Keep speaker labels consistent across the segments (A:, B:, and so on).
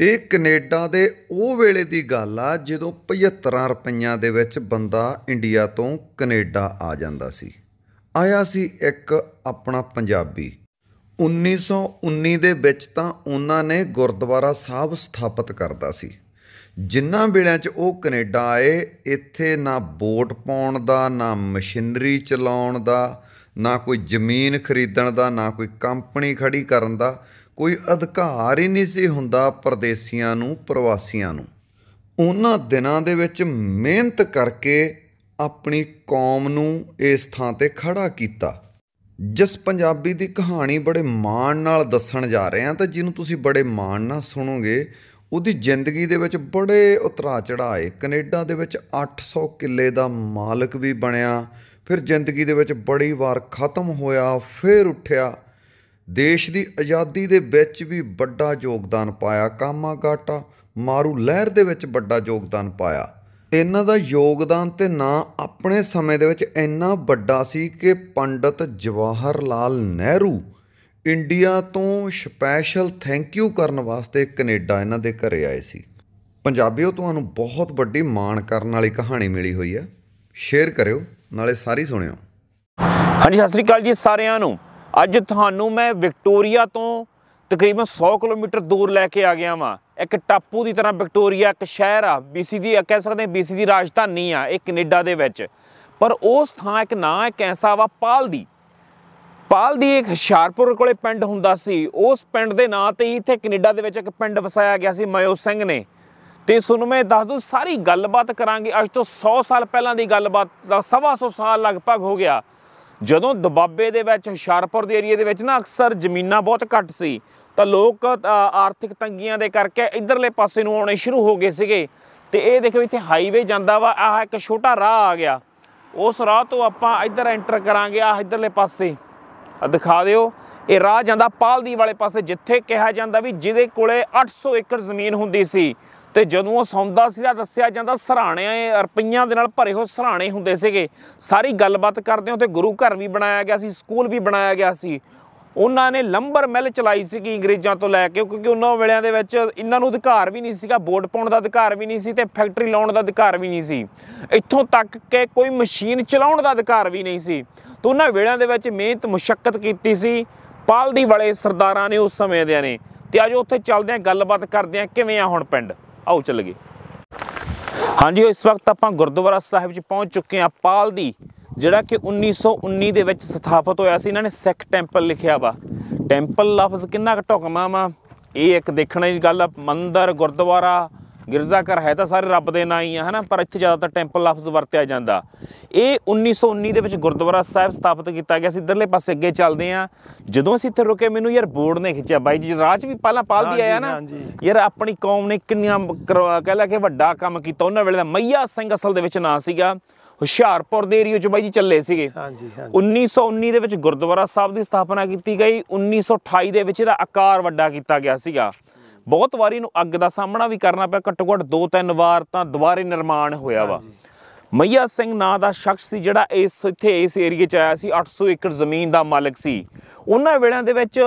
A: ਇਹ ਕੈਨੇਡਾ ਦੇ ਉਹ ਵੇਲੇ ਦੀ ਗੱਲ ਆ ਜਦੋਂ 75 ਰੁਪਈਆਂ ਦੇ ਵਿੱਚ ਬੰਦਾ ਇੰਡੀਆ ਤੋਂ ਕੈਨੇਡਾ ਆ ਜਾਂਦਾ ਸੀ ਆਇਆ ਸੀ ਇੱਕ ਆਪਣਾ ਪੰਜਾਬੀ 1919 ਦੇ ਵਿੱਚ ਤਾਂ ਉਹਨਾਂ ਨੇ ਗੁਰਦੁਆਰਾ ਸਾਹਿਬ ਸਥਾਪਿਤ ਕਰਦਾ ਸੀ ਜਿੰਨਾ ਵੇਲਿਆਂ 'ਚ ਉਹ ਕੈਨੇਡਾ ਆਏ ਇੱਥੇ ਨਾ ਵੋਟ ਪਾਉਣ ਦਾ ਨਾ ਮਸ਼ੀਨਰੀ ਚਲਾਉਣ ਦਾ ਨਾ ਕੋਈ ਜ਼ਮੀਨ ਖਰੀਦਣ ਦਾ ਨਾ ਕੋਈ ਕੰਪਨੀ ਖੜੀ ਕਰਨ ਦਾ ਕੋਈ ਅਧਿਕਾਰ ਹੀ ਨਹੀਂ ਸੀ ਹੁੰਦਾ ਪਰਦੇਸੀਆਂ ਨੂੰ ਪ੍ਰਵਾਸੀਆਂ ਨੂੰ ਉਹਨਾਂ ਦਿਨਾਂ ਦੇ ਵਿੱਚ ਮਿਹਨਤ ਕਰਕੇ ਆਪਣੀ ਕੌਮ ਨੂੰ ਇਸ ਥਾਂ ਤੇ ਖੜਾ ਕੀਤਾ ਜਿਸ ਪੰਜਾਬੀ ਦੀ ਕਹਾਣੀ ਬੜੇ ਮਾਣ ਨਾਲ ਦੱਸਣ ਜਾ ਰਹੇ ਹਾਂ ਤਾਂ ਜਿਹਨੂੰ ਤੁਸੀਂ ਬੜੇ ਮਾਣ ਨਾਲ ਸੁਣੋਗੇ ਉਹਦੀ ਜ਼ਿੰਦਗੀ ਦੇ ਵਿੱਚ ਬੜੇ ਉਤਰਾ ਚੜਾਏ ਕੈਨੇਡਾ ਦੇ ਵਿੱਚ 800 ਕਿੱਲੇ ਦਾ ਮਾਲਕ ਵੀ ਬਣਿਆ ਫਿਰ ਜ਼ਿੰਦਗੀ ਦੇ ਵਿੱਚ ਬੜੀ ਵਾਰ ਖਤਮ ਹੋਇਆ ਫਿਰ ਉੱਠਿਆ ਦੇਸ਼ ਦੀ ਆਜ਼ਾਦੀ ਦੇ ਵਿੱਚ ਵੀ ਵੱਡਾ ਯੋਗਦਾਨ ਪਾਇਆ ਕਾਮਾਗਾਟਾ ਮਾਰੂ ਲਹਿਰ ਦੇ ਵਿੱਚ ਵੱਡਾ ਯੋਗਦਾਨ ਪਾਇਆ ਇਹਨਾਂ ਦਾ ਯੋਗਦਾਨ ਤੇ ਨਾਂ ਆਪਣੇ ਸਮੇਂ ਦੇ ਵਿੱਚ ਇੰਨਾ ਵੱਡਾ ਸੀ ਕਿ ਪੰਡਤ ਜਵਾਹਰ ਲਾਲ ਨਹਿਰੂ ਇੰਡੀਆ ਤੋਂ ਸਪੈਸ਼ਲ ਥੈਂਕ ਯੂ ਕਰਨ ਵਾਸਤੇ ਕੈਨੇਡਾ ਇਹਨਾਂ ਦੇ ਘਰੇ ਆਏ ਸੀ ਪੰਜਾਬੀਓ ਤੁਹਾਨੂੰ ਬਹੁਤ ਵੱਡੀ ਮਾਣ ਕਰਨ ਵਾਲੀ ਕਹਾਣੀ
B: ਮਿਲੀ ਹੋਈ ਹੈ ਸ਼ੇਅਰ ਕਰਿਓ ਨਾਲੇ ਸਾਰੀ ਸੁਣਿਓ ਹਾਂਜੀ ਸਤਿ ਸ੍ਰੀ ਅਕਾਲ ਜੀ ਸਾਰਿਆਂ ਨੂੰ ਅੱਜ ਤੁਹਾਨੂੰ ਮੈਂ ਵਿਕਟੋਰੀਆ ਤੋਂ ਤਕਰੀਬਨ 100 ਕਿਲੋਮੀਟਰ ਦੂਰ ਲੈ ਕੇ ਆ ਗਿਆ ਵਾਂ ਇੱਕ ਟਾਪੂ ਦੀ ਤਰ੍ਹਾਂ ਵਿਕਟੋਰੀਆ ਇੱਕ ਸ਼ਹਿਰ ਆ ਬੀਸੀ ਦੀ ਕਹਿ ਸਕਦੇ ਹਾਂ ਬੀਸੀ ਦੀ ਰਾਜਧਾਨੀ ਆ ਇਹ ਕੈਨੇਡਾ ਦੇ ਵਿੱਚ ਪਰ ਉਸ ਥਾਂ ਇੱਕ ਨਾਂ ਇੱਕ ਐਸਾ ਵਾ ਪਾਲ ਦੀ ਪਾਲ ਦੀ ਇੱਕ ਹਸ਼ਾਰਪੁਰ ਕੋਲੇ ਪਿੰਡ ਹੁੰਦਾ ਸੀ ਉਸ ਪਿੰਡ ਦੇ ਨਾਂ ਤੇ ਹੀ ਇੱਥੇ ਕੈਨੇਡਾ ਦੇ ਵਿੱਚ ਇੱਕ ਪਿੰਡ ਵਸਾਇਆ ਗਿਆ ਸੀ ਮਯੋ ਸਿੰਘ ਨੇ ਤੇ ਤੁਹਾਨੂੰ ਮੈਂ ਦੱਸ ਦੂੰ ਸਾਰੀ ਗੱਲਬਾਤ ਕਰਾਂਗੇ ਅੱਜ ਤੋਂ 100 ਸਾਲ ਪਹਿਲਾਂ ਦੀ ਗੱਲਬਾਤ ਦਾ ਸਵਾ 100 ਸਾਲ ਲਗਭਗ ਹੋ ਗਿਆ ਜਦੋਂ ਦਬਾਬੇ ਦੇ ਵਿੱਚ ਹਸ਼ਾਰਪੁਰ ਦੇ ਏਰੀਆ ਦੇ ਵਿੱਚ ਨਾ ਅਕਸਰ ਜ਼ਮੀਨਾਂ ਬਹੁਤ ਘੱਟ ਸੀ ਤਾਂ ਲੋਕ ਆਰਥਿਕ ਤੰਗੀਆਂ ਦੇ ਕਰਕੇ ਇਧਰਲੇ ਪਾਸੇ ਨੂੰ ਆਉਣੇ ਸ਼ੁਰੂ ਹੋ ਗਏ ਸੀਗੇ ਤੇ ਇਹ ਦੇਖੋ ਇੱਥੇ ਹਾਈਵੇ ਜਾਂਦਾ ਵਾ ਆਹ ਇੱਕ ਛੋਟਾ ਰਾਹ ਆ ਗਿਆ ਉਸ ਰਾਹ ਤੋਂ ਆਪਾਂ ਇੱਧਰ ਐਂਟਰ ਕਰਾਂਗੇ ਆ ਇੱਧਰਲੇ ਪਾਸੇ ਆ ਦਿਖਾ ਦਿਓ ਇਹ ਰਾਹ ਜਾਂਦਾ ਪਾਲਦੀ ਵਾਲੇ ਪਾਸੇ ਜਿੱਥੇ ਕਿਹਾ ਜਾਂਦਾ ਵੀ ਜਿਹਦੇ ਕੋਲੇ 800 ਏਕੜ ਜ਼ਮੀਨ ਹੁੰਦੀ ਸੀ ਤੇ ਜਦੋਂ ਉਹ ਸੌਂਦਾ ਸੀ ਤਾਂ ਦੱਸਿਆ ਜਾਂਦਾ ਸਹਰਾਣਿਆਂ ਰੁਪਈਆਂ ਦੇ ਨਾਲ ਭਰੇ ਹੋਏ ਸਰਾਣੇ ਹੁੰਦੇ ਸੀਗੇ ਸਾਰੀ ਗੱਲਬਾਤ ਕਰਦੇ ਹਾਂ ਤੇ ਗੁਰੂ ਘਰ ਵੀ ਬਣਾਇਆ ਗਿਆ ਸੀ ਸਕੂਲ ਵੀ ਬਣਾਇਆ ਗਿਆ ਸੀ ਉਹਨਾਂ ਨੇ ਲੰਬਰ ਮਿਲ ਚਲਾਈ ਸੀਗੀ ਅੰਗਰੇਜ਼ਾਂ ਤੋਂ ਲੈ ਕੇ ਕਿਉਂਕਿ ਉਹਨਾਂ ਵੇਲਿਆਂ ਦੇ ਵਿੱਚ ਇਹਨਾਂ ਨੂੰ ਅਧਿਕਾਰ ਵੀ ਨਹੀਂ ਸੀਗਾ ਵੋਟ ਪਾਉਣ ਦਾ ਅਧਿਕਾਰ ਵੀ ਨਹੀਂ ਸੀ ਤੇ ਫੈਕਟਰੀ ਲਾਉਣ ਦਾ ਅਧਿਕਾਰ ਵੀ ਨਹੀਂ ਸੀ ਇੱਥੋਂ ਤੱਕ ਕਿ ਕੋਈ ਮਸ਼ੀਨ ਚਲਾਉਣ ਦਾ ਅਧਿਕਾਰ ਵੀ ਨਹੀਂ ਸੀ ਤੋਂ ਉਹਨਾਂ ਵੇਲਿਆਂ ਦੇ ਵਿੱਚ ਮਿਹਨਤ ਮੁਸ਼ਕਲ ਕੀਤੀ ਸੀ ਪਾਲਦੀ ਵਾਲੇ ਸਰਦਾਰਾਂ ਨੇ ਉਸ ਸਮੇਂ ਦੇ ਨੇ ਤੇ ਅੱਜ ਉੱਥੇ ਚੱਲਦੇ ਆ ਗੱਲਬਾਤ ਕਰਦੇ ਆ ਕਿਵੇਂ ਆ ਹੁਣ ਪਿੰਡ ਆਓ ਚੱਲ ਗਏ ਹਾਂਜੀ ਇਸ ਵਕਤ ਆਪਾਂ ਗੁਰਦੁਆਰਾ ਸਾਹਿਬ 'ਚ ਪਹੁੰਚ ਚੁੱਕੇ ਆ ਪਾਲ ਦੀ ਜਿਹੜਾ ਕਿ 1919 ਦੇ ਵਿੱਚ ਸਥਾਪਿਤ ਹੋਇਆ ਸੀ ਇਹਨਾਂ ਨੇ ਸਿੱਖ ਟੈਂਪਲ ਲਿਖਿਆ ਵਾ ਟੈਂਪਲ ਲਫ਼ਜ਼ ਕਿੰਨਾ ਘਟਕਮਾ ਵਾ ਇਹ ਇੱਕ ਦੇਖਣ ਦੀ ਗੱਲ ਆ ਮੰਦਰ ਗੁਰਦੁਆਰਾ ਗਿਰਜ਼ਾਘਰ ਹੈ ਤਾਂ ਸਾਰੇ ਰੱਬ ਦੇ ਨਾਂ ਹੀ ਆ ਹਨਾ ਪਰ ਇੱਥੇ ਜ਼ਿਆਦਾਤਰ ਟੈਂਪਲ ਲਫ਼ਜ਼ ਵਰਤਿਆ ਜਾਂਦਾ ਇਹ 1919 ਦੇ ਵਿੱਚ ਗੁਰਦੁਆਰਾ ਸਾਹਿਬ ਸਥਾਪਿਤ ਕੀਤਾ ਗਿਆ ਸੀ ਇਧਰਲੇ ਪਾਸੇ ਅੱਗੇ ਚੱਲਦੇ ਆ ਜਦੋਂ ਅਸੀਂ ਇੱਥੇ ਰੁਕੇ ਮੈਨੂੰ ਯਾਰ ਬੋਰਡ ਨੇ ਖਿੱਚਿਆ ਬਾਈ ਜੀ ਰਾਜ ਵੀ ਪਹਿਲਾਂ ਪਾਲ ਦੀ ਆਇਆ ਨਾ ਯਾਰ ਆਪਣੀ ਕੌਮ ਨੇ ਕਿੰਨੀਆਂ ਕਹਿ ਲਿਆ ਕਿ ਵੱਡਾ ਕੰਮ ਕੀਤਾ ਉਹਨਾਂ ਵੇਲੇ ਦਾ ਮਈਆ ਸਿੰਘ ਅਸਲ ਦੇ ਵਿੱਚ ਨਾਂ ਸੀਗਾ ਹੁਸ਼ਿਆਰਪੁਰ ਦੇ ਏਰੀਆ 'ਚ ਬਾਈ ਜੀ ਚੱਲੇ ਸੀਗੇ ਹਾਂਜੀ ਹਾਂਜੀ 1919 ਦੇ ਵਿੱਚ ਗੁਰਦੁਆਰਾ ਸਾਹਿਬ ਦੀ ਸਥਾਪਨਾ ਕੀਤੀ ਗਈ 1928 ਦੇ ਵਿੱਚ ਇਹਦਾ ਆਕਾਰ ਵੱਡਾ ਕੀਤਾ ਗਿਆ ਸੀਗਾ ਬਹੁਤ ਵਾਰੀ ਨੂੰ ਅੱਗ ਦਾ ਸਾਹਮਣਾ ਵੀ ਕਰਨਾ ਪਿਆ ਘੱਟੋ ਘੱਟ ਦੋ ਤਿੰਨ ਵਾਰ ਤਾਂ ਦੁਬਾਰੇ ਨਿਰਮਾਣ ਹੋਇਆ ਵਾ ਮਈਆ ਸਿੰਘ ਨਾਂ ਦਾ ਸ਼ਖਸ ਸੀ ਜਿਹੜਾ ਇਸ ਇੱਥੇ ਇਸ ਏਰੀਏ 'ਚ ਆਇਆ ਸੀ 800 ਏਕੜ ਜ਼ਮੀਨ ਦਾ ਮਾਲਕ ਸੀ ਉਹਨਾਂ ਵੇਲਿਆਂ ਦੇ ਵਿੱਚ